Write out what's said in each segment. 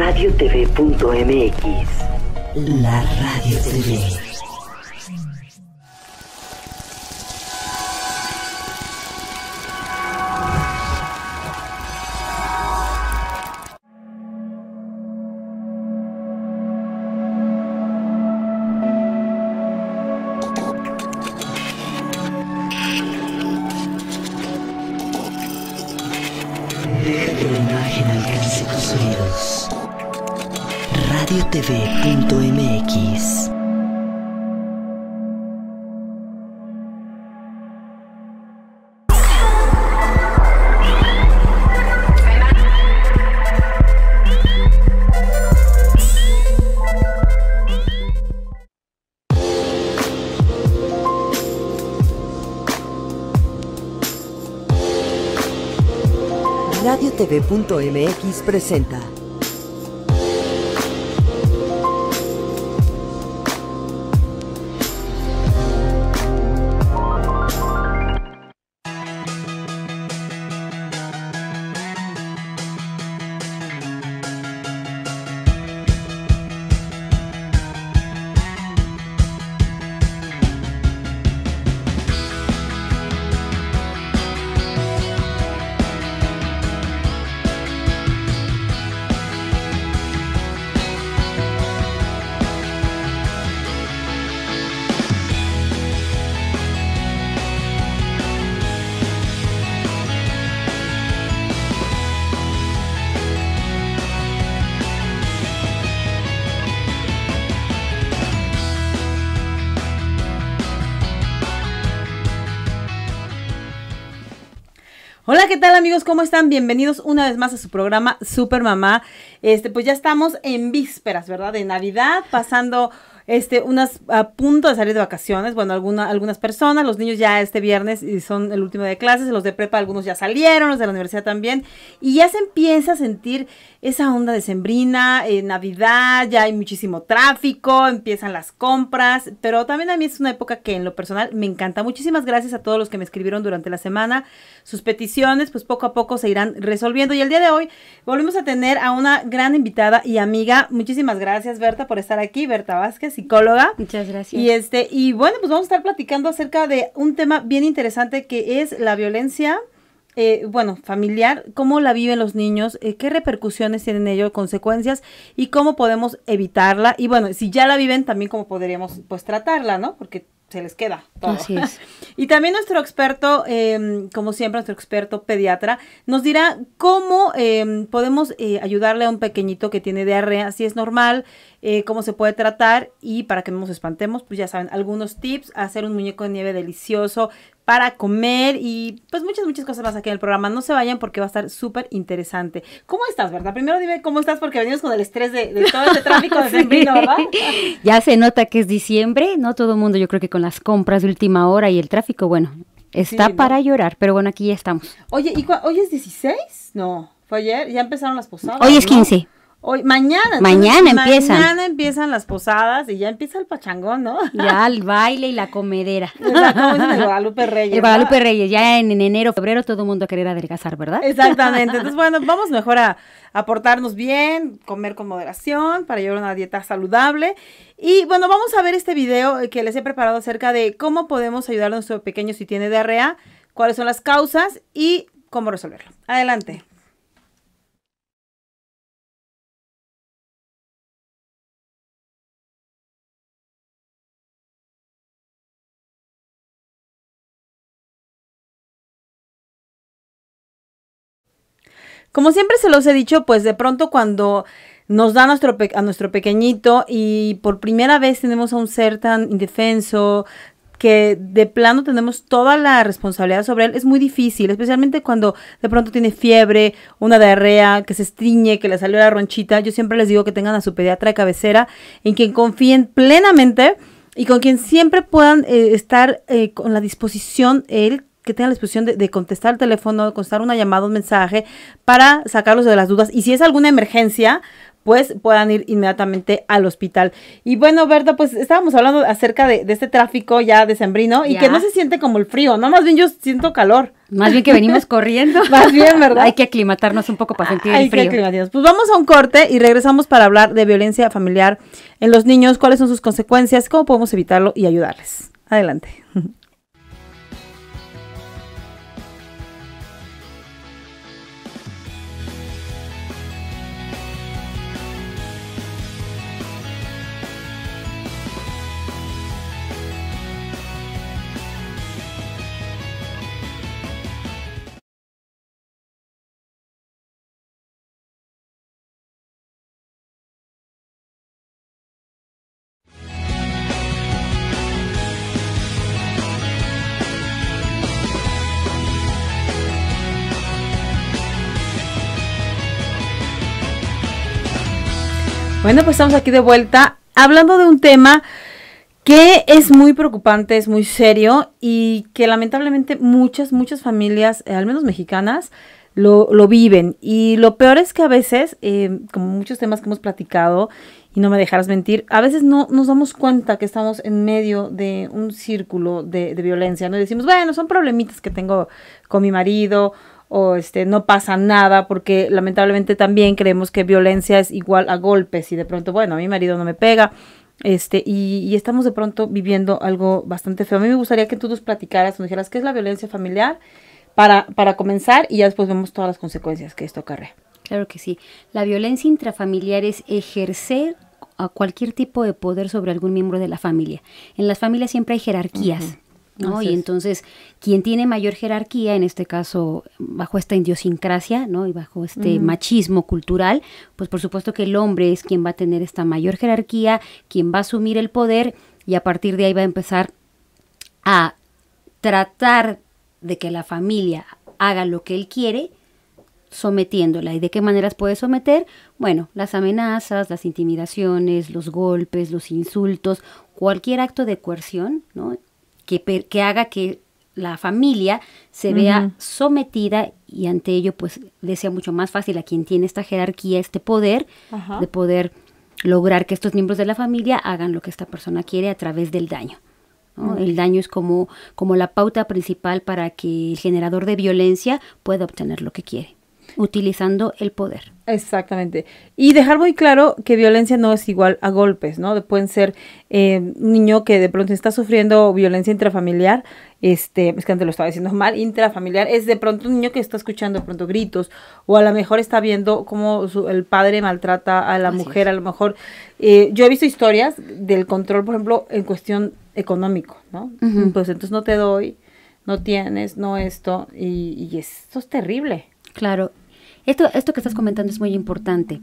radiotv.mx. La Radio TV. MX presenta ¿qué tal amigos? ¿Cómo están? Bienvenidos una vez más a su programa Super Mamá. Este, pues ya estamos en vísperas, ¿verdad? De Navidad, pasando este, unas a punto de salir de vacaciones, bueno, alguna, algunas personas, los niños ya este viernes son el último de clases, los de prepa algunos ya salieron, los de la universidad también, y ya se empieza a sentir esa onda de sembrina, eh, Navidad, ya hay muchísimo tráfico, empiezan las compras, pero también a mí es una época que en lo personal me encanta. Muchísimas gracias a todos los que me escribieron durante la semana. Sus peticiones, pues poco a poco se irán resolviendo. Y el día de hoy volvemos a tener a una gran invitada y amiga. Muchísimas gracias, Berta, por estar aquí. Berta Vázquez, psicóloga. Muchas gracias. Y este, y bueno, pues vamos a estar platicando acerca de un tema bien interesante que es la violencia eh, bueno, familiar, cómo la viven los niños, eh, qué repercusiones tienen ello, consecuencias y cómo podemos evitarla. Y bueno, si ya la viven, también cómo podríamos pues tratarla, ¿no? Porque se les queda todo. Así es. y también nuestro experto, em, como siempre, nuestro experto pediatra, nos dirá cómo em, podemos eh, ayudarle a un pequeñito que tiene diarrea, si es normal, cómo se puede tratar y para que no nos espantemos, pues ya saben, algunos tips, hacer un muñeco de nieve delicioso, para comer y pues muchas, muchas cosas más aquí en el programa. No se vayan porque va a estar súper interesante. ¿Cómo estás, verdad? Primero dime cómo estás porque venimos con el estrés de, todo este tráfico de sembrino, ¿verdad? ya se nota que es diciembre, no todo el mundo, yo creo que con las compras de última hora y el tráfico, bueno, está para llorar, pero bueno, aquí ya estamos. Oye, ¿y hoy es 16? No, fue ayer, ya empezaron las posadas. Hoy es 15. Hoy, mañana. Mañana empiezan. Mañana empiezan las posadas y ya empieza el pachangón, ¿no? Ya el baile y la comedera. Exacto, el Guadalupe Reyes. El Guadalupe Reyes, ya en, enero, febrero todo el mundo a querer adelgazar, ¿verdad? Exactamente. Entonces, bueno, vamos mejor a aportarnos bien, comer con moderación para llevar una dieta saludable. Y bueno, vamos a ver este video que les he preparado acerca de cómo podemos ayudar a nuestro pequeño si tiene diarrea, cuáles son las causas y cómo resolverlo. Adelante. Como siempre se los he dicho, pues de pronto cuando nos da a nuestro, a nuestro pequeñito y por primera vez tenemos a un ser tan indefenso, que de plano tenemos toda la responsabilidad sobre él, es muy difícil, especialmente cuando de pronto tiene fiebre, una diarrea, que se estriñe, que le salió la ronchita. Yo siempre les digo que tengan a su pediatra de cabecera, en quien confíen plenamente y con quien siempre puedan eh, estar eh, con la disposición él que tengan la disposición de, contestar el teléfono, de contestar una llamada, un mensaje, para sacarlos de las dudas. Y si es alguna emergencia, pues puedan ir inmediatamente al hospital. Y bueno, Berta, pues estábamos hablando acerca de, este tráfico ya de decembrino y que no se siente como el frío, no, más bien yo siento calor. Más bien que venimos corriendo. Más bien, ¿verdad? Hay que aclimatarnos un poco para ah, sentir el frío. Que Pues vamos a un corte y regresamos para hablar de violencia familiar en los niños, cuáles son sus consecuencias, cómo podemos evitarlo y ayudarles. Adelante. Bueno, pues estamos aquí de vuelta hablando de un tema que es muy preocupante, es muy serio y que lamentablemente muchas, muchas familias, eh, al menos mexicanas, lo, viven. Y lo peor es que a veces, eh, como muchos temas que hemos platicado, y no me dejarás mentir, a veces no nos damos cuenta que estamos en medio de un círculo de, violencia, ¿no? decimos, bueno, son problemitas que tengo con mi marido o este, no pasa nada, porque lamentablemente también creemos que violencia es igual a golpes y de pronto, bueno, a mi marido no me pega, este, y, estamos de pronto viviendo algo bastante feo. A mí me gustaría que tú nos platicaras, nos dijeras qué es la violencia familiar para, para comenzar y ya después vemos todas las consecuencias que esto acarrea. Claro que sí. La violencia intrafamiliar es ejercer a cualquier tipo de poder sobre algún miembro de la familia. En las familias siempre hay jerarquías. ¿no? y entonces, quien tiene mayor jerarquía, en este caso, bajo esta idiosincrasia, ¿no? Y bajo este machismo cultural, pues por supuesto que el hombre es quien va a tener esta mayor jerarquía, quien va a asumir el poder y a partir de ahí va a empezar a tratar de que la familia haga lo que él quiere, sometiéndola. ¿Y de qué maneras puede someter? Bueno, las amenazas, las intimidaciones, los golpes, los insultos, cualquier acto de coerción, ¿no? que, haga que la familia se vea sometida y ante ello pues le sea mucho más fácil a quien tiene esta jerarquía, este poder, de poder lograr que estos miembros de la familia hagan lo que esta persona quiere a través del daño. El daño es como, como la pauta principal para que el generador de violencia pueda obtener lo que quiere utilizando el poder. Exactamente. Y dejar muy claro que violencia no es igual a golpes, ¿no? Pueden ser eh, un niño que de pronto está sufriendo violencia intrafamiliar, este, es que antes lo estaba diciendo mal, intrafamiliar, es de pronto un niño que está escuchando de pronto gritos, o a lo mejor está viendo cómo el padre maltrata a la mujer, a lo mejor. Eh, yo he visto historias del control, por ejemplo, en cuestión económico, ¿no? Pues entonces no te doy, no tienes, no esto, y, y esto es terrible. Claro, esto, esto que estás comentando es muy importante.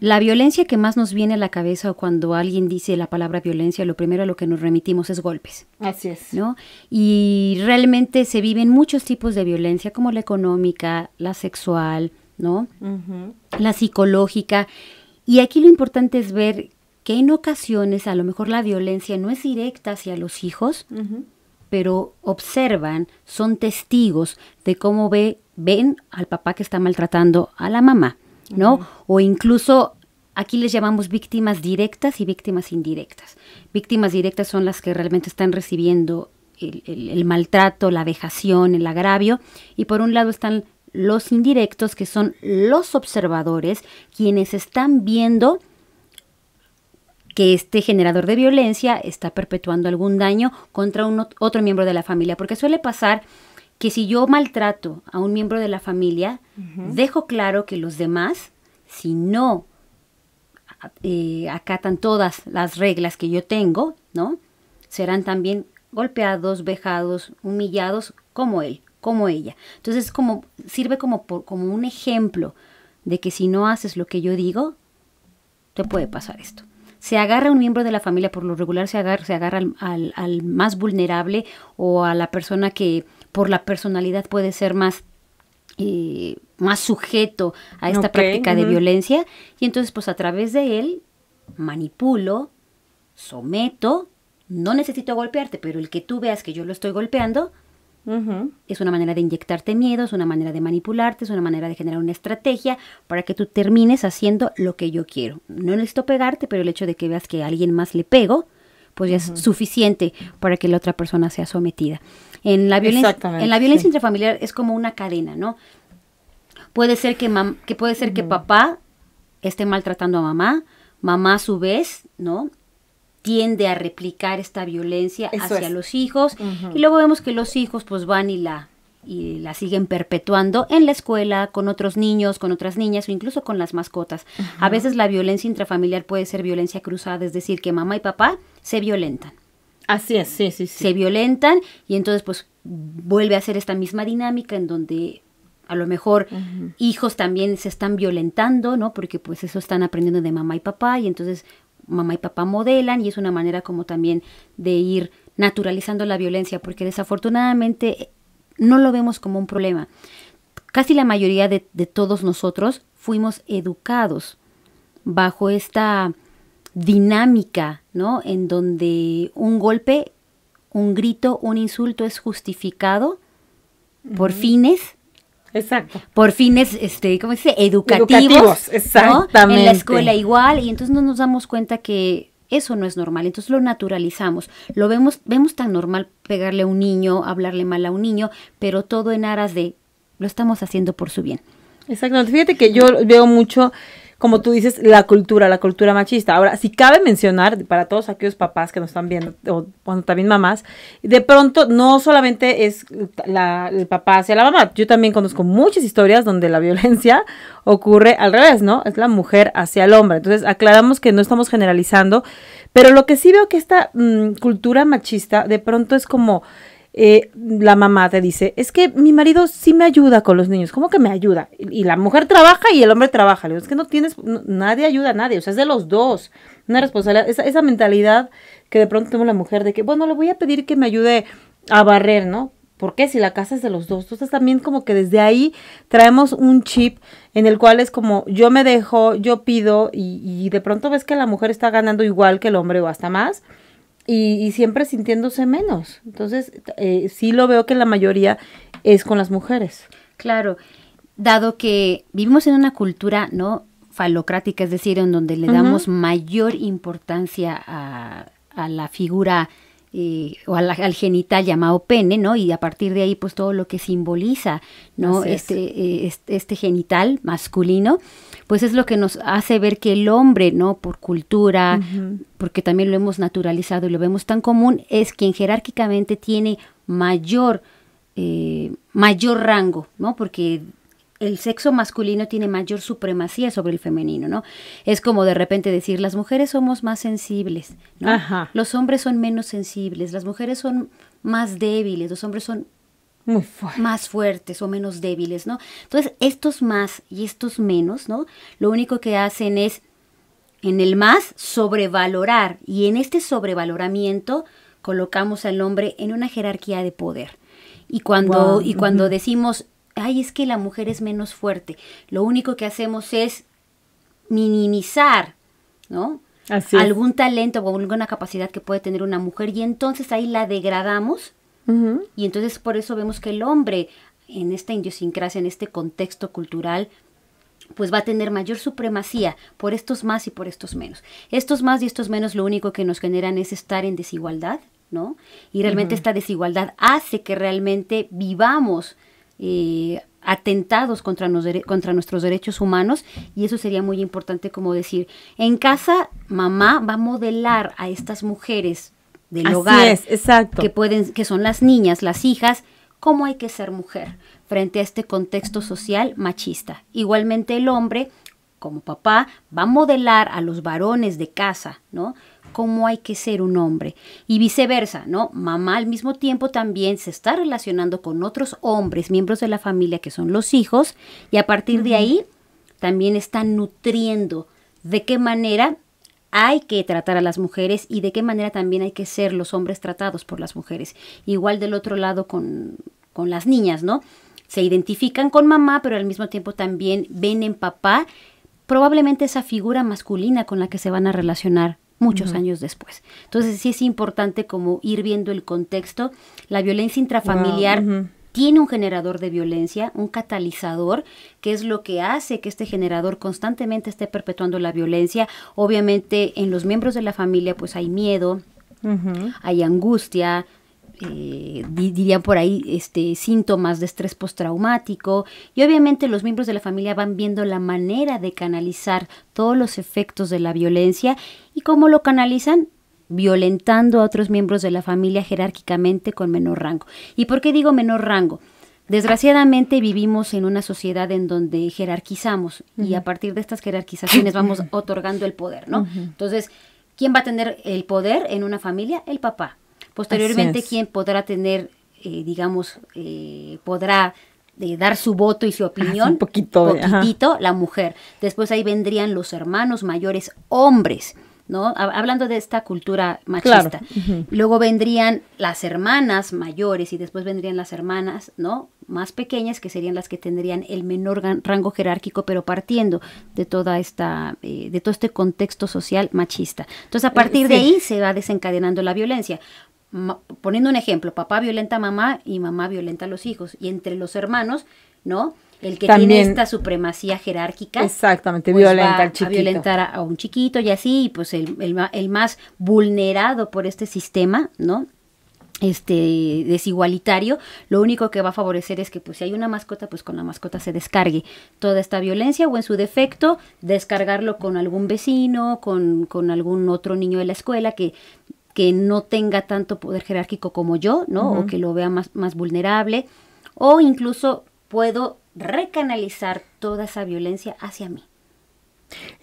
La violencia que más nos viene a la cabeza cuando alguien dice la palabra violencia, lo primero a lo que nos remitimos es golpes. Así es. ¿no? Y realmente se viven muchos tipos de violencia, como la económica, la sexual, ¿no? La psicológica. Y aquí lo importante es ver que en ocasiones a lo mejor la violencia no es directa hacia los hijos, pero observan, son testigos de cómo ve, ven al papá que está maltratando a la mamá, ¿no? O incluso aquí les llamamos víctimas directas y víctimas indirectas. Víctimas directas son las que realmente están recibiendo el, el maltrato, la vejación, el agravio, y por un lado están los indirectos, que son los observadores, quienes están viendo que este generador de violencia está perpetuando algún daño contra otro miembro de la familia, porque suele pasar que si yo maltrato a un miembro de la familia, dejo claro que los demás, si no eh, acatan todas las reglas que yo tengo, ¿no? Serán también golpeados, vejados, humillados como él, como ella. Entonces como, sirve como, como un ejemplo de que si no haces lo que yo digo, te puede pasar esto se agarra a un miembro de la familia, por lo regular se agarra, se agarra al, más vulnerable o a la persona que por la personalidad puede ser más eh, más sujeto a esta práctica de violencia y entonces pues a través de él manipulo, someto, no necesito golpearte, pero el que tú veas que yo lo estoy golpeando, es una manera de inyectarte miedo, es una manera de manipularte, es una manera de generar una estrategia para que tú termines haciendo lo que yo quiero. No necesito pegarte, pero el hecho de que veas que alguien más le pego, pues ya es suficiente para que la otra persona sea sometida. En la violencia, en la violencia intrafamiliar es como una cadena, ¿no? Puede ser que, que puede ser que papá esté maltratando a mamá, mamá a su vez, ¿no? tiende a replicar esta violencia hacia los hijos y luego vemos que los hijos pues van y la y la siguen perpetuando en la escuela, con otros niños, con otras niñas o incluso con las mascotas. A veces la violencia intrafamiliar puede ser violencia cruzada, es decir, que mamá y papá se violentan. Así es, sí, sí, sí. Se violentan y entonces pues vuelve a ser esta misma dinámica en donde a lo mejor hijos también se están violentando, ¿no? Porque pues eso están aprendiendo de mamá y papá y entonces mamá y papá modelan y es una manera como también de ir naturalizando la violencia, porque desafortunadamente eh, no lo vemos como un problema. Casi la mayoría de, todos nosotros fuimos educados bajo esta dinámica, ¿no? En donde un golpe, un grito, un insulto es justificado por fines Exacto. Por fines, este, ¿cómo dice? Educativos. exactamente. En la escuela igual, y entonces no nos damos cuenta que eso no es normal, entonces lo naturalizamos, lo vemos, vemos tan normal pegarle a un niño, hablarle mal a un niño, pero todo en aras de lo estamos haciendo por su bien. Exacto. fíjate que yo veo mucho como tú dices, la cultura, la cultura machista. Ahora, si cabe mencionar, para todos aquellos papás que nos están viendo, o bueno, también mamás, de pronto no solamente es el papá hacia la mamá. Yo también conozco muchas historias donde la violencia ocurre al revés, ¿no? Es la mujer hacia el hombre. Entonces, aclaramos que no estamos generalizando, pero lo que sí veo que esta mm, cultura machista de pronto es como eh, la mamá te dice, es que mi marido sí me ayuda con los niños, ¿cómo que me ayuda? Y, la mujer trabaja y el hombre trabaja, es que no tienes, nadie ayuda a nadie, o sea, es de los dos, una responsabilidad, esa, esa mentalidad que de pronto tengo la mujer de que, bueno, le voy a pedir que me ayude a barrer, ¿no? Porque Si la casa es de los dos. Entonces también como que desde ahí traemos un chip en el cual es como yo me dejo, yo pido y de pronto ves que la mujer está ganando igual que el hombre o hasta más y, siempre sintiéndose menos. Entonces, eh, sí lo veo que la mayoría es con las mujeres. Claro, dado que vivimos en una cultura, ¿no? falocrática, es decir, en donde le damos mayor importancia a, la figura eh, o al genital llamado pene, ¿no? Y a partir de ahí, pues todo lo que simboliza, ¿no? Este, eh, este, este, genital masculino pues es lo que nos hace ver que el hombre, ¿no? Por cultura, porque también lo hemos naturalizado y lo vemos tan común, es quien jerárquicamente tiene mayor, eh, mayor rango, ¿no? Porque el sexo masculino tiene mayor supremacía sobre el femenino, ¿no? Es como de repente decir, las mujeres somos más sensibles, Los hombres son menos sensibles, las mujeres son más débiles, los hombres son más fuertes o menos débiles, ¿no? Entonces, estos más y estos menos, ¿no? Lo único que hacen es, en el más, sobrevalorar. Y en este sobrevaloramiento colocamos al hombre en una jerarquía de poder. Y cuando, y cuando decimos, ay, es que la mujer es menos fuerte, lo único que hacemos es minimizar, ¿no? algún talento o alguna capacidad que puede tener una mujer y entonces ahí la degradamos y entonces por eso vemos que el hombre en esta idiosincrasia, en este contexto cultural, pues va a tener mayor supremacía por estos más y por estos menos. Estos más y estos menos lo único que nos generan es estar en desigualdad, ¿no? Y realmente esta desigualdad hace que realmente vivamos eh, atentados contra, contra nuestros derechos humanos y eso sería muy importante como decir, en casa mamá va a modelar a estas mujeres del hogar, que pueden, que son las niñas, las hijas, cómo hay que ser mujer frente a este contexto social machista. Igualmente el hombre, como papá, va a modelar a los varones de casa, ¿no? cómo hay que ser un hombre y viceversa, ¿no? Mamá al mismo tiempo también se está relacionando con otros hombres, miembros de la familia que son los hijos y a partir de ahí también están nutriendo de qué manera hay que tratar a las mujeres y de qué manera también hay que ser los hombres tratados por las mujeres. Igual del otro lado con, las niñas, ¿no? Se identifican con mamá, pero al mismo tiempo también ven en papá probablemente esa figura masculina con la que se van a relacionar muchos años después. Entonces sí es importante como ir viendo el contexto. La violencia intrafamiliar tiene un generador de violencia, un catalizador, que es lo que hace que este generador constantemente esté perpetuando la violencia. Obviamente en los miembros de la familia pues hay miedo, hay angustia, eh, dirían por ahí este, síntomas de estrés postraumático y obviamente los miembros de la familia van viendo la manera de canalizar todos los efectos de la violencia y cómo lo canalizan violentando a otros miembros de la familia jerárquicamente con menor rango. ¿Y por qué digo menor rango? Desgraciadamente vivimos en una sociedad en donde jerarquizamos y a partir de estas jerarquizaciones vamos otorgando el poder, ¿no? Entonces, ¿quién va a tener el poder en una familia? El papá. Posteriormente, ¿quién podrá tener, eh, digamos, eh, podrá eh, dar su voto y su opinión. Un poquito, la mujer. Después ahí vendrían los hermanos mayores hombres. ¿no? Hablando de esta cultura machista. Luego vendrían las hermanas mayores y después vendrían las hermanas, ¿no? Más pequeñas, que serían las que tendrían el menor rango jerárquico, pero partiendo de toda esta, eh, de todo este contexto social machista. Entonces, a eh, partir de ahí se va desencadenando la violencia. poniendo un ejemplo, papá violenta a mamá y mamá violenta a los hijos. Y entre los hermanos, ¿no? el que tiene esta supremacía jerárquica. Exactamente, pues, al chiquito. A violentar a, un chiquito y así, pues el, más vulnerado por este sistema, ¿no? este desigualitario, lo único que va a favorecer es que pues si hay una mascota, pues con la mascota se descargue toda esta violencia o en su defecto descargarlo con algún vecino, con, algún otro niño de la escuela que que no tenga tanto poder jerárquico como yo, ¿no? O que lo vea más, más vulnerable. O incluso puedo recanalizar toda esa violencia hacia mí.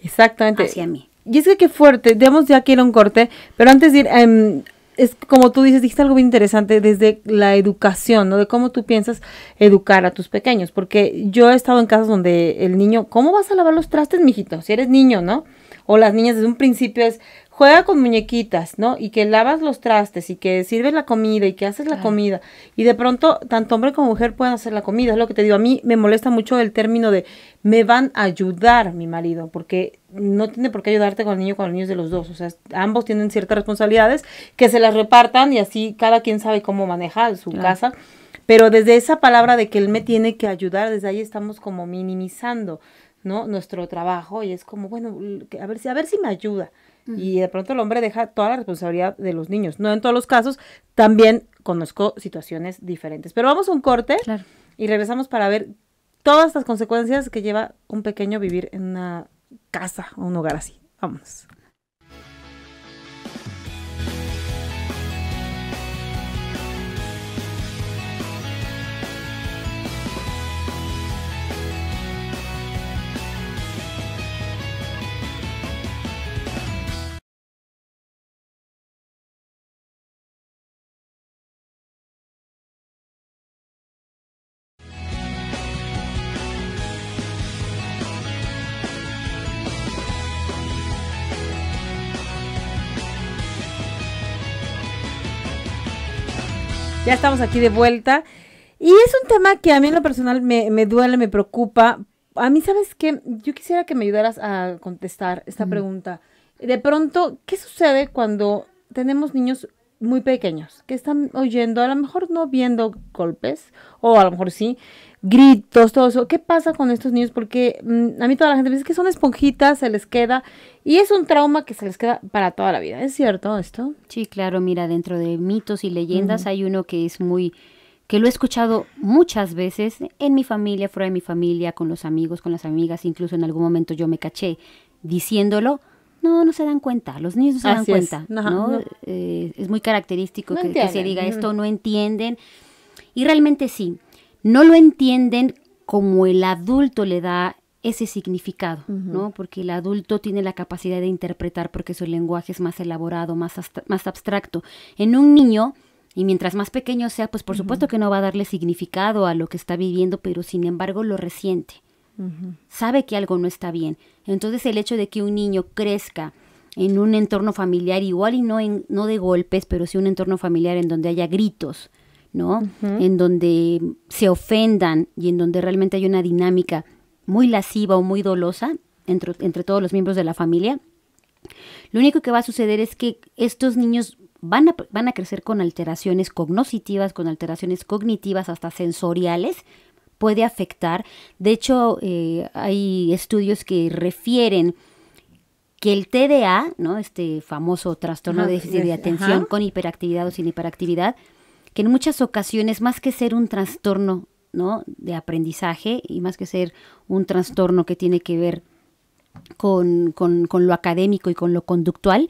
Exactamente. Hacia mí. Y es que qué fuerte, digamos ya que era un corte, pero antes de ir, em, es como tú dices, dijiste algo bien interesante desde la educación, ¿no? De cómo tú piensas educar a tus pequeños, porque yo he estado en casas donde el niño, ¿cómo vas a lavar los trastes, mijito? Si eres niño, ¿no? O las niñas desde un principio es, juega con muñequitas, ¿no? Y que lavas los trastes y que sirves la comida y que haces la comida. Y de pronto, tanto hombre como mujer pueden hacer la comida. Es lo que te digo. A mí me molesta mucho el término de me van a ayudar mi marido, porque no tiene por qué ayudarte con el niño, con los niños de los dos. O sea, ambos tienen ciertas responsabilidades que se las repartan y así cada quien sabe cómo manejar su casa. Pero desde esa palabra de que él me tiene que ayudar, desde ahí estamos como minimizando, ¿no? Nuestro trabajo y es como, bueno, a ver si, a ver si me ayuda y de pronto el hombre deja toda la responsabilidad de los niños. No en todos los casos, también conozco situaciones diferentes. Pero vamos a un corte y regresamos para ver todas las consecuencias que lleva un pequeño vivir en una casa o un hogar así. Vámonos. Ya estamos aquí de vuelta. Y es un tema que a mí en lo personal me, duele, me preocupa. A mí, ¿sabes qué? Yo quisiera que me ayudaras a contestar esta pregunta. De pronto, ¿qué sucede cuando tenemos niños muy pequeños, que están oyendo, a lo mejor no viendo golpes, o a lo mejor sí, gritos, todo eso. ¿Qué pasa con estos niños? Porque mm, a mí toda la gente me dice que son esponjitas, se les queda, y es un trauma que se les queda para toda la vida. ¿Es cierto esto? Sí, claro, mira, dentro de mitos y leyendas hay uno que es muy que lo he escuchado muchas veces en mi familia, fuera de mi familia, con los amigos, con las amigas, incluso en algún momento yo me caché diciéndolo, no, no se dan cuenta, los niños no se dan cuenta, ¿no? Eh, es muy característico que, se diga esto, no entienden. Y realmente sí, no lo entienden como el adulto le da ese significado, ¿no? Porque el adulto tiene la capacidad de interpretar porque su lenguaje es más elaborado, más, más abstracto. En un niño, y mientras más pequeño sea, pues por supuesto que no va a darle significado a lo que está viviendo, pero sin embargo lo resiente sabe que algo no está bien. Entonces el hecho de que un niño crezca en un entorno familiar, igual y no, no de golpes, pero sí un entorno familiar en donde haya gritos, ¿no? En donde se ofendan y en donde realmente hay una dinámica muy lasciva o muy dolosa entre, todos los miembros de la familia, lo único que va a suceder es que estos niños van a, van a crecer con alteraciones cognitivas, con alteraciones cognitivas hasta sensoriales, puede afectar. De hecho, eh, hay estudios que refieren que el TDA, ¿no? este famoso trastorno de déficit de atención con hiperactividad o sin hiperactividad, que en muchas ocasiones, más que ser un trastorno de aprendizaje y más que ser un trastorno que tiene que ver con, lo académico y con lo conductual,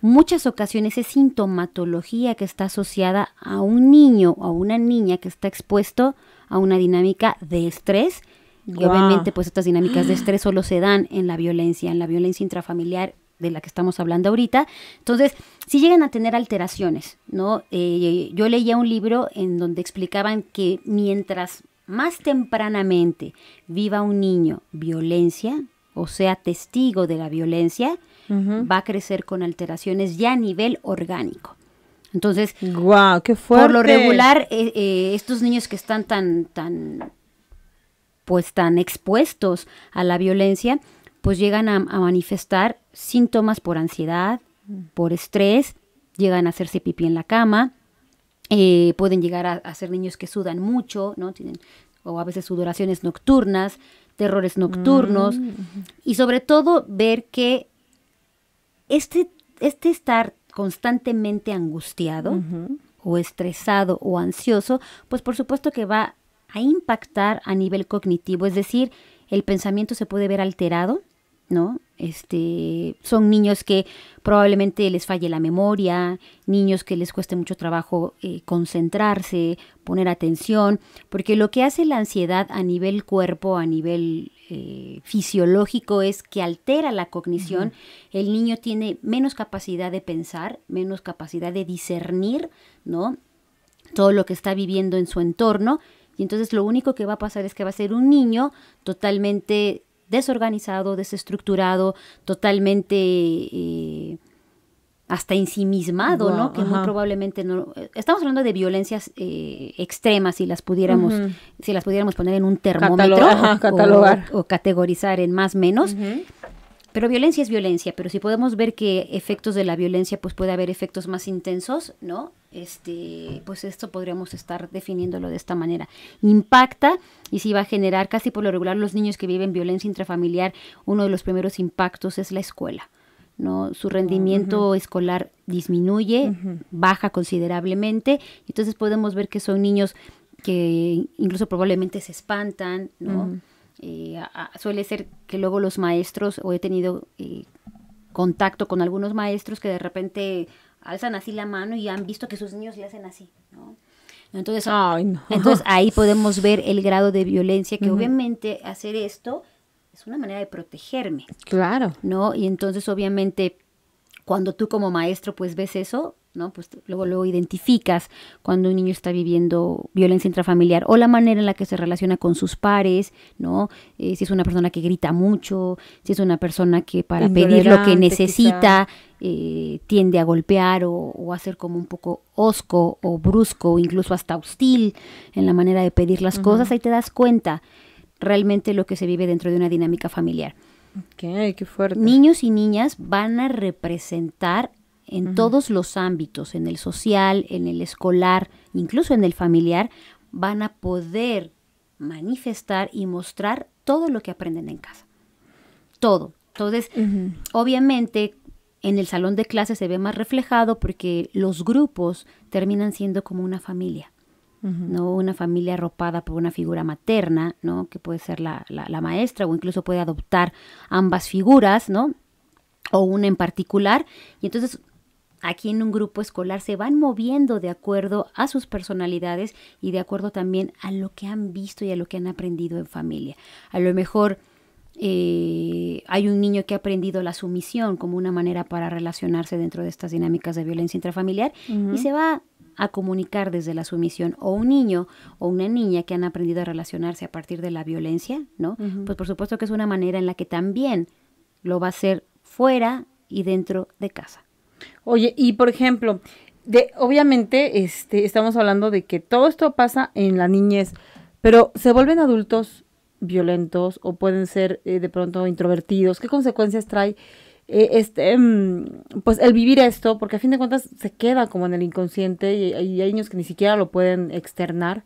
muchas ocasiones es sintomatología que está asociada a un niño o a una niña que está expuesto a una dinámica de estrés. Y obviamente, pues estas dinámicas de estrés solo se dan en la violencia, en la violencia intrafamiliar de la que estamos hablando ahorita. Entonces, si sí llegan a tener alteraciones, ¿no? Eh, yo leía un libro en donde explicaban que mientras más tempranamente viva un niño violencia, o sea, testigo de la violencia, va a crecer con alteraciones ya a nivel orgánico. Entonces, qué fuerte. por lo regular, eh, eh, estos niños que están tan, tan, pues tan expuestos a la violencia, pues llegan a, manifestar síntomas por ansiedad, por estrés, llegan a hacerse pipí en la cama, eh, pueden llegar a, ser niños que sudan mucho, ¿no? Tienen, o a veces sudoraciones nocturnas, terrores nocturnos, mm. y sobre todo ver que este, este estar constantemente angustiado o estresado o ansioso, pues por supuesto que va a impactar a nivel cognitivo, es decir, el pensamiento se puede ver alterado, ¿no? Este, son niños que probablemente les falle la memoria, niños que les cueste mucho trabajo eh, concentrarse, poner atención, porque lo que hace la ansiedad a nivel cuerpo, a nivel eh, fisiológico es que altera la cognición, el niño tiene menos capacidad de pensar, menos capacidad de discernir, ¿no? Todo lo que está viviendo en su entorno. Y entonces lo único que va a pasar es que va a ser un niño totalmente desorganizado, desestructurado, totalmente eh, hasta ensimismado, ¿no? Que muy probablemente no. Eh, estamos hablando de violencias eh, extremas, si las pudiéramos, si las pudiéramos poner en un termómetro catalogar. O, categorizar en más menos. Pero violencia es violencia, pero si podemos ver que efectos de la violencia, pues puede haber efectos más intensos, ¿no? Este, pues esto podríamos estar definiéndolo de esta manera. Impacta y si va a generar, casi por lo regular, los niños que viven violencia intrafamiliar, uno de los primeros impactos es la escuela ¿no? Su rendimiento escolar disminuye, baja considerablemente, entonces podemos ver que son niños que incluso probablemente se espantan, ¿no? Eh, suele ser que luego los maestros, o he tenido eh, contacto con algunos maestros que de repente alzan así la mano y han visto que sus niños le hacen así, Entonces, entonces ahí podemos ver el grado de violencia que obviamente hacer esto es una manera de protegerme. Claro. ¿No? Y entonces obviamente cuando tú como maestro pues ves eso, ¿no? Pues luego lo identificas cuando un niño está viviendo violencia intrafamiliar o la manera en la que se relaciona con sus pares, ¿no? Eh, si es una persona que grita mucho, si es una persona que para pedir lo que necesita eh, tiende a golpear o, o, a ser como un poco osco o brusco, o incluso hasta hostil en la manera de pedir las cosas, ahí te das cuenta realmente lo que se vive dentro de una dinámica familiar. qué fuerte. Niños y niñas van a representar en todos los ámbitos, en el social, en el escolar, incluso en el familiar, van a poder manifestar y mostrar todo lo que aprenden en casa. Todo. Entonces, obviamente, en el salón de clases se ve más reflejado porque los grupos terminan siendo como una familia. ¿no? Una familia arropada por una figura materna, ¿no? Que puede ser la, maestra o incluso puede adoptar ambas figuras, ¿no? O una en particular. Y entonces aquí en un grupo escolar se van moviendo de acuerdo a sus personalidades y de acuerdo también a lo que han visto y a lo que han aprendido en familia. A lo mejor eh, hay un niño que ha aprendido la sumisión como una manera para relacionarse dentro de estas dinámicas de violencia intrafamiliar y se va a comunicar desde la sumisión o un niño o una niña que han aprendido a relacionarse a partir de la violencia, ¿no? Pues por supuesto que es una manera en la que también lo va a hacer fuera y dentro de casa. Oye, y por ejemplo, de, obviamente este, estamos hablando de que todo esto pasa en la niñez, pero se vuelven adultos violentos o pueden ser eh, de pronto introvertidos. ¿Qué consecuencias trae eh, este, em, pues el vivir esto, porque a fin de cuentas se queda como en el inconsciente y, hay niños que ni siquiera lo pueden externar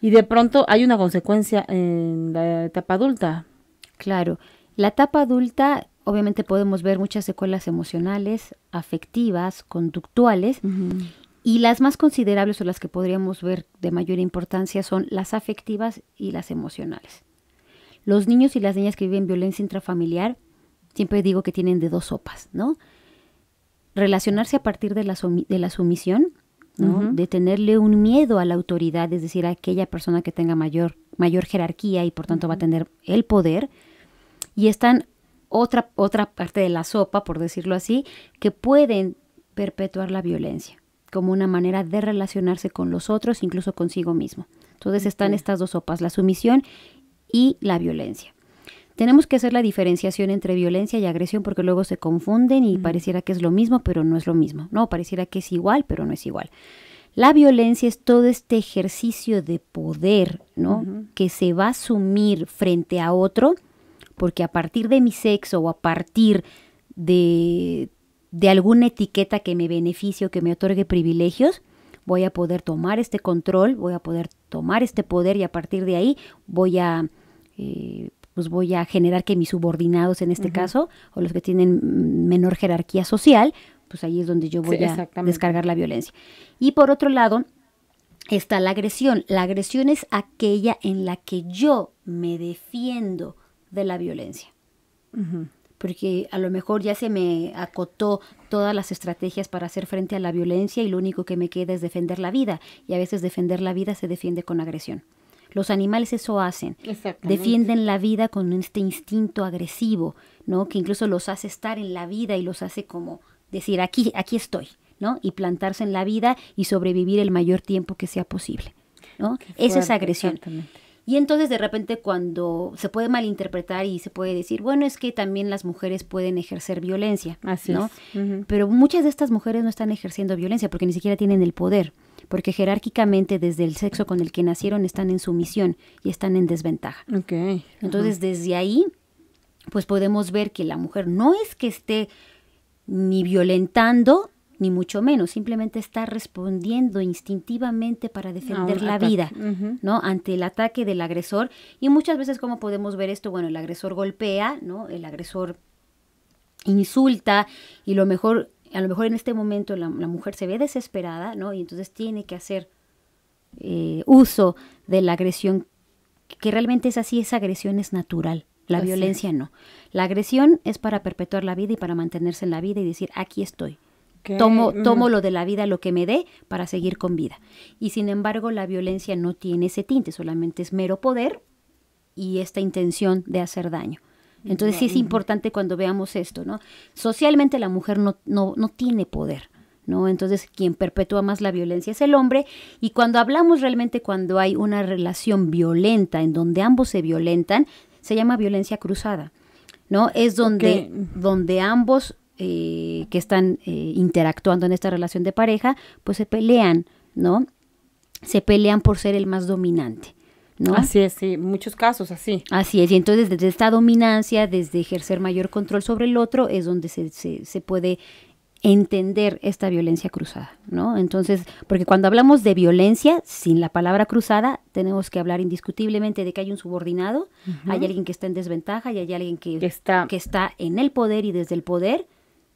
y de pronto hay una consecuencia en la etapa adulta. Claro, la etapa adulta obviamente podemos ver muchas secuelas emocionales, afectivas, conductuales. Y las más considerables o las que podríamos ver de mayor importancia son las afectivas y las emocionales. Los niños y las niñas que viven violencia intrafamiliar siempre digo que tienen de dos sopas, ¿no? Relacionarse a partir de la, de la sumisión, ¿no? De tenerle un miedo a la autoridad, es decir, a aquella persona que tenga mayor, mayor jerarquía y por tanto va a tener el poder. Y están otra, otra parte de la sopa, por decirlo así, que pueden perpetuar la violencia como una manera de relacionarse con los otros, incluso consigo mismo. Entonces están estas dos sopas, la sumisión y la violencia. Tenemos que hacer la diferenciación entre violencia y agresión porque luego se confunden y pareciera que es lo mismo, pero no es lo mismo. No, pareciera que es igual, pero no es igual. La violencia es todo este ejercicio de poder, ¿no? Que se va a asumir frente a otro, porque a partir de mi sexo o a partir de, de alguna etiqueta que me beneficie o que me otorgue privilegios, voy a poder tomar este control, voy a poder tomar este poder y a partir de ahí voy a eh, pues voy a generar que mis subordinados en este caso, o los que tienen menor jerarquía social, pues ahí es donde yo voy a descargar la violencia. Y por otro lado, está la agresión. La agresión es aquella en la que yo me defiendo de la violencia. Porque a lo mejor ya se me acotó todas las estrategias para hacer frente a la violencia y lo único que me queda es defender la vida. Y a veces defender la vida se defiende con agresión. Los animales eso hacen. Defienden la vida con este instinto agresivo, ¿no? Que incluso los hace estar en la vida y los hace como decir, aquí, aquí estoy, ¿no? Y plantarse en la vida y sobrevivir el mayor tiempo que sea posible, ¿no? Esa es agresión. Y entonces de repente cuando se puede malinterpretar y se puede decir, bueno, es que también las mujeres pueden ejercer violencia, Pero muchas de estas mujeres no están ejerciendo violencia porque ni siquiera tienen el poder porque jerárquicamente desde el sexo con el que nacieron están en sumisión y están en desventaja. Entonces, desde ahí, pues podemos ver que la mujer no es que esté ni violentando, ni mucho menos, simplemente está respondiendo instintivamente para defender la vida, ¿no? Ante el ataque del agresor. Y muchas veces, como podemos ver esto? Bueno, el agresor golpea, ¿no? El agresor insulta y lo mejor a lo mejor en este momento la, mujer se ve desesperada, ¿no? Y entonces tiene que hacer eh, uso de la agresión, que realmente es así, esa agresión es natural. La violencia no. La agresión es para perpetuar la vida y para mantenerse en la vida y decir, aquí estoy. Tomo, tomo lo de la vida, lo que me dé, para seguir con vida. Y sin embargo, la violencia no tiene ese tinte, solamente es mero poder y esta intención de hacer daño. Entonces sí es importante cuando veamos esto, ¿no? Socialmente la mujer no, tiene poder. ¿No? Entonces, quien perpetúa más la violencia es el hombre. Y cuando hablamos realmente cuando hay una relación violenta en donde ambos se violentan, se llama violencia cruzada, ¿no? Es donde, donde ambos eh, que están eh, interactuando en esta relación de pareja, pues se pelean, ¿no? Se pelean por ser el más dominante. Así es, sí, muchos casos así. Así es, y entonces desde esta dominancia, desde ejercer mayor control sobre el otro, es donde se, se, se puede entender esta violencia cruzada, ¿no? Entonces, porque cuando hablamos de violencia, sin la palabra cruzada, tenemos que hablar indiscutiblemente de que hay un subordinado, hay alguien que está en desventaja y hay alguien que, está. que está en el poder y desde el poder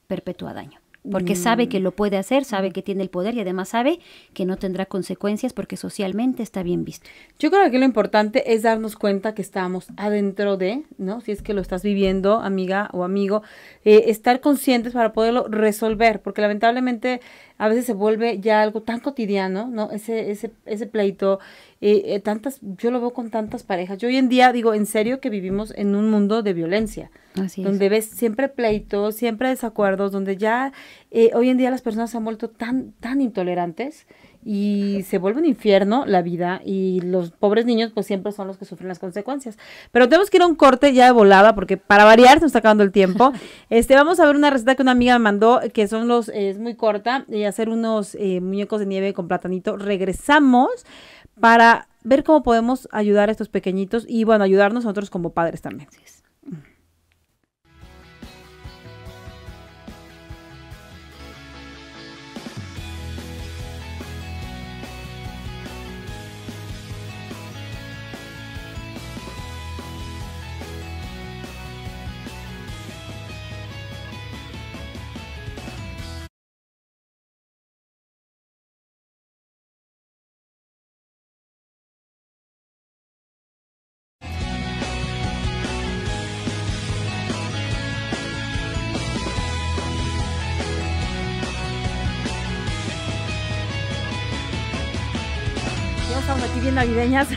perpetúa daño porque sabe que mm. lo puede hacer, sabe mm. que tiene el poder y además sabe que no tendrá consecuencias porque socialmente está bien visto. Yo creo que lo importante es darnos cuenta que estamos adentro de, ¿no? Si es que lo estás viviendo, amiga o amigo, eh, estar conscientes para poderlo resolver, porque lamentablemente a veces se vuelve ya algo tan cotidiano, ¿no? Ese, ese, ese pleito, eh, eh, tantas, yo lo veo con tantas parejas. Yo hoy en día digo, en serio que vivimos en un mundo de violencia, Así donde ves siempre pleitos, siempre desacuerdos, donde ya eh, hoy en día las personas se han vuelto tan, tan intolerantes y se vuelve un infierno la vida y los pobres niños pues siempre son los que sufren las consecuencias. Pero tenemos que ir a un corte ya de volada porque para variar se nos está acabando el tiempo. Este, vamos a ver una receta que una amiga me mandó que son los, es muy corta, y hacer unos eh, muñecos de nieve con platanito. Regresamos para ver cómo podemos ayudar a estos pequeñitos y bueno, ayudarnos nosotros como padres también. bien navideñas.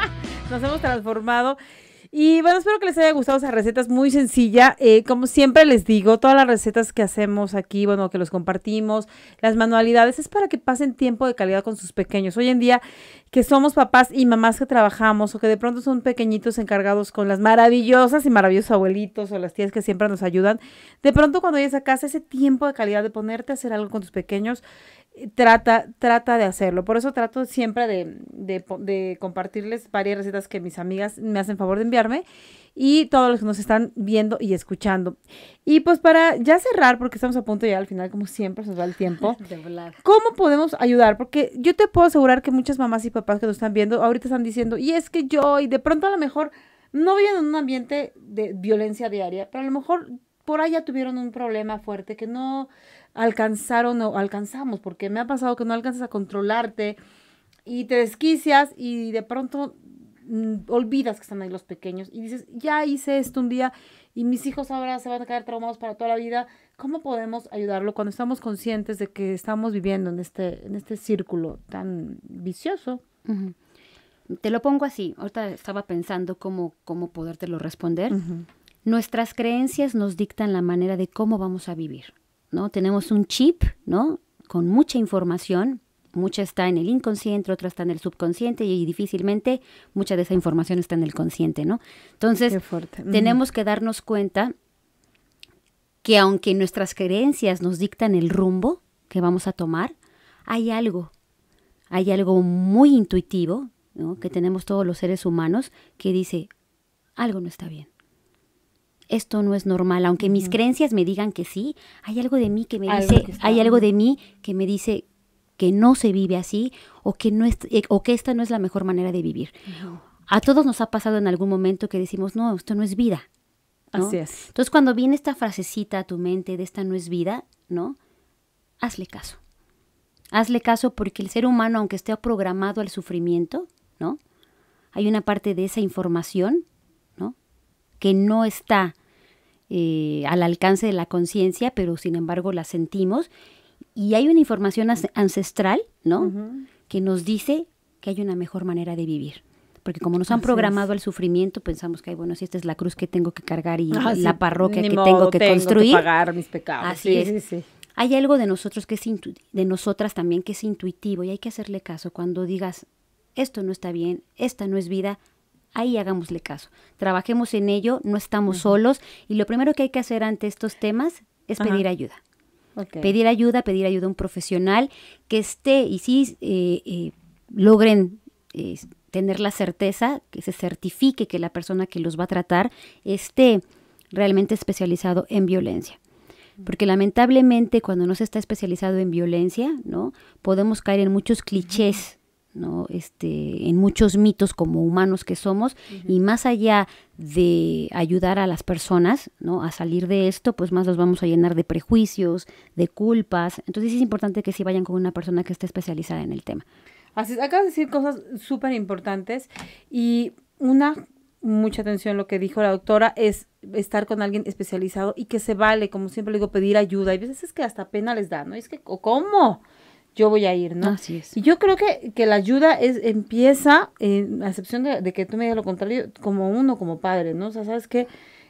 Nos hemos transformado. Y bueno, espero que les haya gustado esa receta, es muy sencilla. Eh, como siempre les digo, todas las recetas que hacemos aquí, bueno, que los compartimos, las manualidades, es para que pasen tiempo de calidad con sus pequeños. Hoy en día que somos papás y mamás que trabajamos o que de pronto son pequeñitos encargados con las maravillosas y maravillosos abuelitos o las tías que siempre nos ayudan, de pronto cuando llegues a casa, ese tiempo de calidad de ponerte a hacer algo con tus pequeños trata, trata de hacerlo. Por eso trato siempre de, de, compartirles varias recetas que mis amigas me hacen favor de enviarme y todos los que nos están viendo y escuchando. Y pues para ya cerrar, porque estamos a punto ya al final, como siempre, se nos va el tiempo. ¿Cómo podemos ayudar? Porque yo te puedo asegurar que muchas mamás y papás que nos están viendo ahorita están diciendo, y es que yo, y de pronto a lo mejor no viven en un ambiente de violencia diaria, pero a lo mejor por allá tuvieron un problema fuerte que no alcanzaron o alcanzamos, porque me ha pasado que no alcanzas a controlarte y te desquicias y de pronto mm, olvidas que están ahí los pequeños y dices, ya hice esto un día y mis hijos ahora se van a quedar traumados para toda la vida. ¿Cómo podemos ayudarlo cuando estamos conscientes de que estamos viviendo en este, en este círculo tan vicioso? Te lo pongo así, ahorita estaba pensando cómo, cómo podértelo responder. Nuestras creencias nos dictan la manera de cómo vamos a vivir. ¿no? Tenemos un chip, ¿no? Con mucha información, mucha está en el inconsciente, otra está en el subconsciente y difícilmente mucha de esa información está en el consciente, ¿no? Entonces, tenemos que darnos cuenta que aunque nuestras creencias nos dictan el rumbo que vamos a tomar, hay algo, hay algo muy intuitivo que tenemos todos los seres humanos que dice, algo no está bien esto no es normal, aunque mis creencias me digan que sí, hay algo de mí que me dice, que hay algo de mí que me dice que no se vive así o que no eh, o que esta no es la mejor manera de vivir. A todos nos ha pasado en algún momento que decimos, "No, esto no es vida." Así es. Entonces, cuando viene esta frasecita a tu mente de esta no es vida, ¿no? Hazle caso. Hazle caso porque el ser humano, aunque esté programado al sufrimiento, ¿no? Hay una parte de esa información que no está eh, al alcance de la conciencia, pero sin embargo la sentimos. Y hay una información ancestral, ¿no? Que nos dice que hay una mejor manera de vivir. Porque como nos han programado el sufrimiento, pensamos que, bueno, si esta es la cruz que tengo que cargar y ah, la parroquia que tengo que construir. Que pagar mis pecados. Así es. hay algo de nosotros que es de nosotras también que es intuitivo y hay que hacerle caso cuando digas esto no está bien, esta no es vida, ahí hagámosle caso. Trabajemos en ello, no estamos solos y lo primero que hay que hacer ante estos temas es pedir ayuda. Pedir ayuda, pedir ayuda a un profesional que esté y sí eh, eh, logren eh, tener la certeza, que se certifique que la persona que los va a tratar esté realmente especializado en violencia. Porque lamentablemente cuando no se está especializado en violencia, ¿no? Podemos caer en muchos clichés ¿no? Este, en muchos mitos como humanos que somos y más allá de ayudar a las personas, ¿no? a salir de esto, pues más los vamos a llenar de prejuicios, de culpas. Entonces es importante que sí vayan con una persona que esté especializada en el tema. Así, acabas de decir cosas súper importantes y una mucha atención lo que dijo la doctora es estar con alguien especializado y que se vale, como siempre le digo, pedir ayuda. y veces es que hasta pena les da, ¿no? es que, ¿cómo? yo voy a ir, ¿no? Así es. Y yo creo que, que la ayuda es, empieza, en, eh, a excepción de, que tú me digas lo contrario, como uno, como padre, ¿no? O sea, sabes que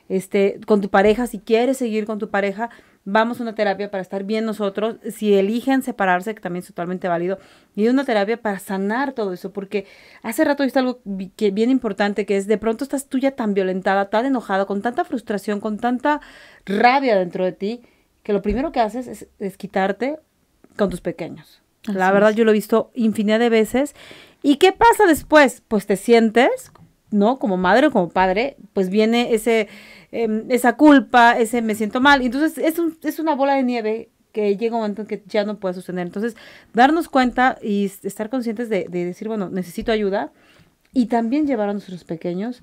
este, con tu pareja, si quieres seguir con tu pareja, vamos a una terapia para estar bien nosotros. Si eligen separarse, que también es totalmente válido, y una terapia para sanar todo eso, porque hace rato viste algo que bien importante, que es de pronto estás tú ya tan violentada, tan enojada, con tanta frustración, con tanta rabia dentro de ti, que lo primero que haces es quitarte con tus pequeños. la verdad, yo lo he visto infinidad de veces. ¿Y qué pasa después? Pues te sientes, ¿no? Como madre o como padre, pues viene ese, em, esa culpa, ese me siento mal. Entonces, es, es una bola de nieve que llega un momento que ya no puedes sostener. Entonces, darnos cuenta y estar conscientes de, de decir, bueno, necesito ayuda. Y también llevar a nuestros pequeños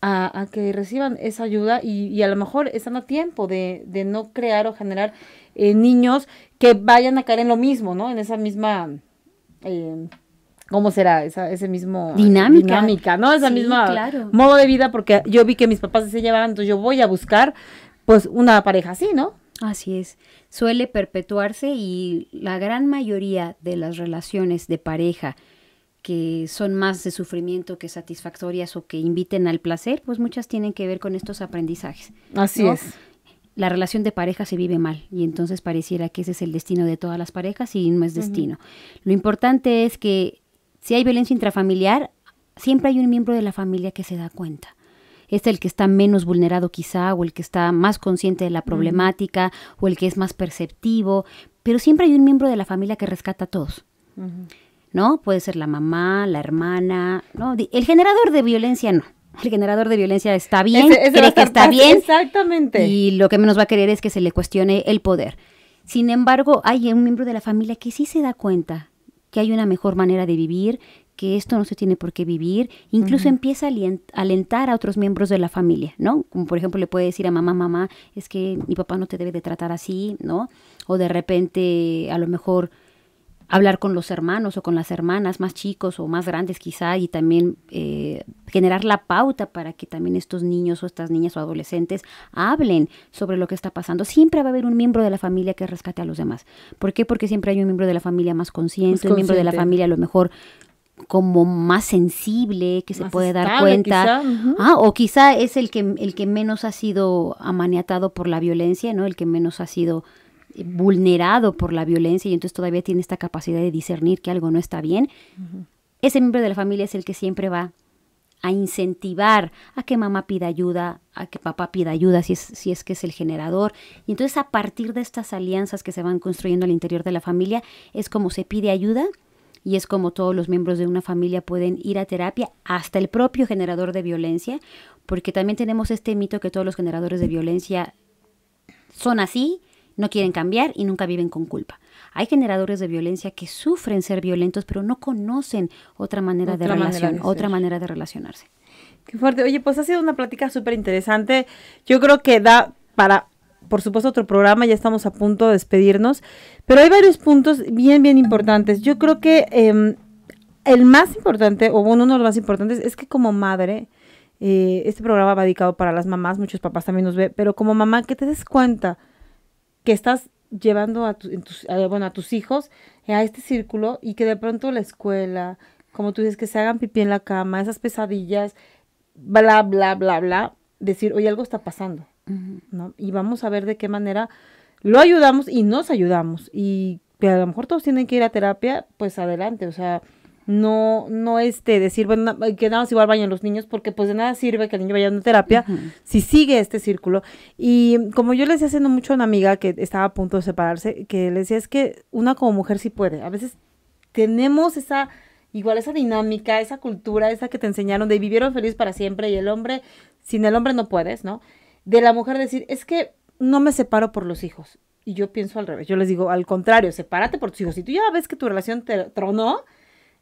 a, que reciban esa ayuda y, a lo mejor están a tiempo de, no crear o generar eh, niños que vayan a caer en lo mismo, ¿no? En esa misma... Eh, ¿Cómo será? Esa, ese mismo... Dinámica. ¿no? Esa misma claro. modo de vida, porque yo vi que mis papás se llevaban, entonces yo voy a buscar, pues, una pareja así, ¿no? Así es. Suele perpetuarse y la gran mayoría de las relaciones de pareja que son más de sufrimiento que satisfactorias o que inviten al placer, pues muchas tienen que ver con estos aprendizajes. Así es. La relación de pareja se vive mal y entonces pareciera que ese es el destino de todas las parejas y no es destino. Lo importante es que si hay violencia intrafamiliar, siempre hay un miembro de la familia que se da cuenta es el que está menos vulnerado quizá o el que está más consciente de la problemática o el que es más perceptivo, pero siempre hay un miembro de la familia que rescata a todos. ¿no? Puede ser la mamá, la hermana, ¿no? El generador de violencia no. El generador de violencia está bien, que está bien. Exactamente. Y lo que menos va a querer es que se le cuestione el poder. Sin embargo, hay un miembro de la familia que sí se da cuenta que hay una mejor manera de vivir, que esto no se tiene por qué vivir, incluso empieza a alentar a otros miembros de la familia, ¿no? Como por ejemplo le puede decir a mamá, mamá, es que mi papá no te debe de tratar así, ¿no? O de repente a lo mejor hablar con los hermanos o con las hermanas más chicos o más grandes quizá y también eh, generar la pauta para que también estos niños o estas niñas o adolescentes hablen sobre lo que está pasando. Siempre va a haber un miembro de la familia que rescate a los demás. ¿Por qué? Porque siempre hay un miembro de la familia más consciente, un miembro de la familia a lo mejor como más sensible, que se puede dar cuenta. ah, o quizá es el que, el que menos ha sido amaneatado por la violencia, ¿no? El que menos ha sido vulnerado por la violencia y entonces todavía tiene esta capacidad de discernir que algo no está bien, ese miembro de la familia es el que siempre va a incentivar a que mamá pida ayuda, a que papá pida ayuda si si es que es el generador. Y entonces a partir de estas alianzas que se van construyendo al interior de la familia es como se pide ayuda y es como todos los miembros de una familia pueden ir a terapia, hasta el propio generador de violencia, porque también tenemos este mito que todos los generadores de violencia son así no quieren cambiar y nunca viven con culpa. Hay generadores de violencia que sufren ser violentos, pero no conocen otra manera de relación, otra manera de relacionarse. Qué fuerte. Oye, pues ha sido una plática súper interesante. Yo creo que da para, por supuesto, otro programa. Ya estamos a punto de despedirnos. Pero hay varios puntos bien, bien importantes. Yo creo que em, el más importante, o bueno, uno de los más importantes, es que como madre, eh, este programa va dedicado para las mamás, muchos papás también nos ven. pero como mamá, que te des cuenta que estás llevando a, tus, a, eh, bueno, a tus hijos a este círculo y que de pronto la escuela, como tú dices, que se hagan pipí en la cama, esas pesadillas, bla, bla, bla, bla, decir, oye, algo está pasando, ¿no? Y vamos a ver de qué manera lo ayudamos y nos ayudamos. Y a lo mejor todos tienen que ir a terapia, pues adelante, o sea, no, no este, decir, bueno, que nada más igual vayan los niños, porque pues de nada sirve que el niño vaya a una terapia si sigue este círculo. Y como yo le decía haciendo mucho a una amiga que estaba a punto de separarse, que le decía, es que una como mujer sí puede. A veces tenemos esa, igual esa dinámica, esa cultura, esa que te enseñaron de vivieron feliz para siempre y el hombre, sin el hombre no puedes, ¿no? De la mujer decir, es que no me separo por los hijos. Y yo pienso al revés, yo les digo, al contrario, sepárate por tus hijos. Si tú ya ves que tu relación te tronó,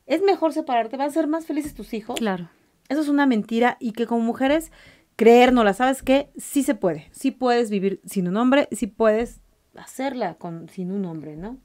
es mejor separarte, van a ser más felices tus hijos. Claro. Eso es una mentira y que como mujeres la ¿sabes que Sí se puede, sí puedes vivir sin un hombre, sí puedes hacerla con, sin un hombre, ¿no?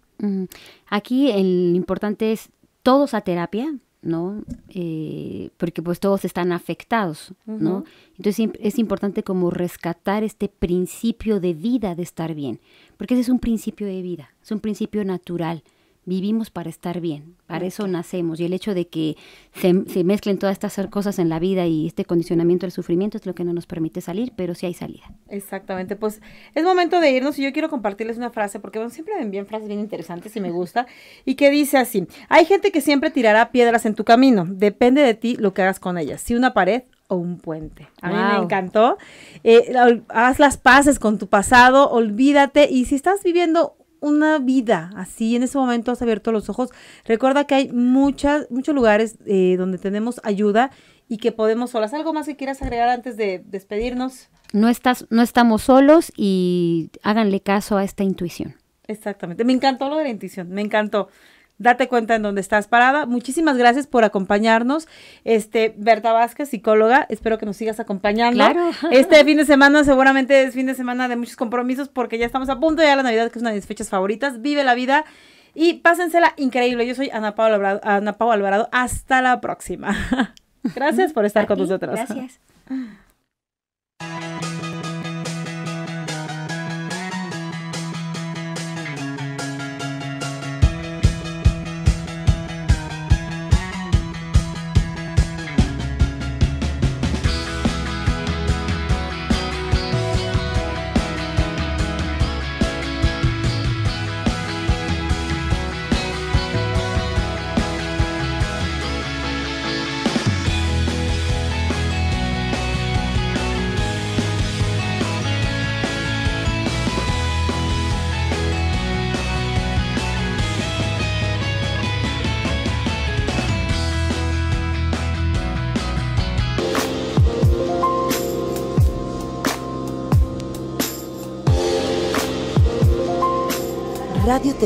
Aquí el importante es todos a terapia, ¿no? Eh, porque pues todos están afectados, ¿no? Entonces es importante como rescatar este principio de vida de estar bien, porque ese es un principio de vida, es un principio natural vivimos para estar bien, para eso nacemos. Y el hecho de que se, mezclen todas estas cosas en la vida y este condicionamiento del sufrimiento es lo que no nos permite salir, pero sí hay salida. Exactamente, pues es momento de irnos y yo quiero compartirles una frase, porque siempre me envían frases bien interesantes y me gusta, y que dice así, hay gente que siempre tirará piedras en tu camino, depende de ti lo que hagas con ellas, si una pared o un puente. A mí me encantó. Eh, haz las paces con tu pasado, olvídate y si estás viviendo una vida así. En ese momento has abierto los ojos. Recuerda que hay muchas, muchos lugares eh, donde tenemos ayuda y que podemos solas. ¿Algo más que quieras agregar antes de despedirnos? No, estás, no estamos solos y háganle caso a esta intuición. Exactamente. Me encantó lo de la intuición. Me encantó date cuenta en dónde estás parada. Muchísimas gracias por acompañarnos. Este, Berta Vázquez, psicóloga, espero que nos sigas acompañando. Este fin de semana seguramente es fin de semana de muchos compromisos porque ya estamos a punto de la Navidad, que es una de mis fechas favoritas. Vive la vida y pásensela increíble. Yo soy Ana Paula Alvarado. Ana Alvarado. Hasta la próxima. gracias por estar con nosotros. Gracias.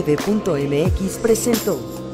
TV.mx presentó